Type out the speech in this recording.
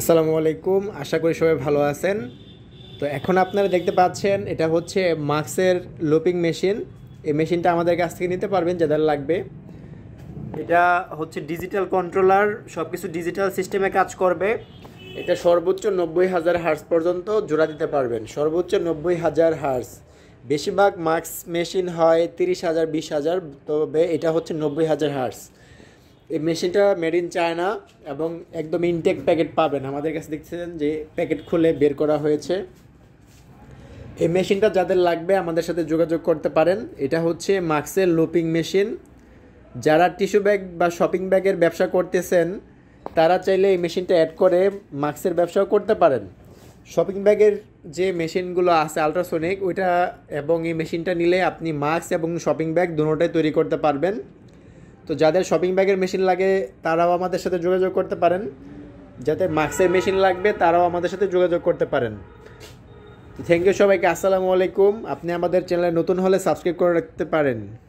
আসসালামু আলাইকুম আশা করি সবাই ভালো আছেন তো এখন আপনারা দেখতে পাচ্ছেন এটা হচ্ছে মাক্সের লোপিং মেশিন এই মেশিনটা আমাদের কাছ থেকে নিতে পারবেন যাদের লাগবে এটা হচ্ছে ডিজিটাল কন্ট্রোলার সব কিছু ডিজিটাল সিস্টেমে কাজ করবে এটা সর্বোচ্চ নব্বই হাজার হার্স পর্যন্ত জোড়া দিতে পারবেন সর্বোচ্চ নব্বই হাজার হার্স বেশিরভাগ মাক্স মেশিন হয় তিরিশ হাজার বিশ হাজার তবে এটা হচ্ছে নব্বই হাজার হার্স এই মেশিনটা মেড ইন চায়না এবং একদম ইনটেক প্যাকেট পাবেন আমাদের কাছে দেখছেন যে প্যাকেট খুলে বের করা হয়েছে এই মেশিনটা যাদের লাগবে আমাদের সাথে যোগাযোগ করতে পারেন এটা হচ্ছে মাক্সের লুপিং মেশিন যারা টিস্যু ব্যাগ বা শপিং ব্যাগের ব্যবসা করতেছেন তারা চাইলে এই মেশিনটা অ্যাড করে মাক্সের ব্যবসাও করতে পারেন শপিং ব্যাগের যে মেশিনগুলো আছে আলট্রাসোনিক ওইটা এবং এই মেশিনটা নিলে আপনি মাস্ক এবং শপিং ব্যাগ দুটাই তৈরি করতে পারবেন তো যাদের শপিং ব্যাগের মেশিন লাগে তারাও আমাদের সাথে যোগাযোগ করতে পারেন যাতে মাস্কের মেশিন লাগবে তারাও আমাদের সাথে যোগাযোগ করতে পারেন থ্যাংক ইউ সবাইকে আসসালামু আলাইকুম আপনি আমাদের চ্যানেলে নতুন হলে সাবস্ক্রাইব করে রাখতে পারেন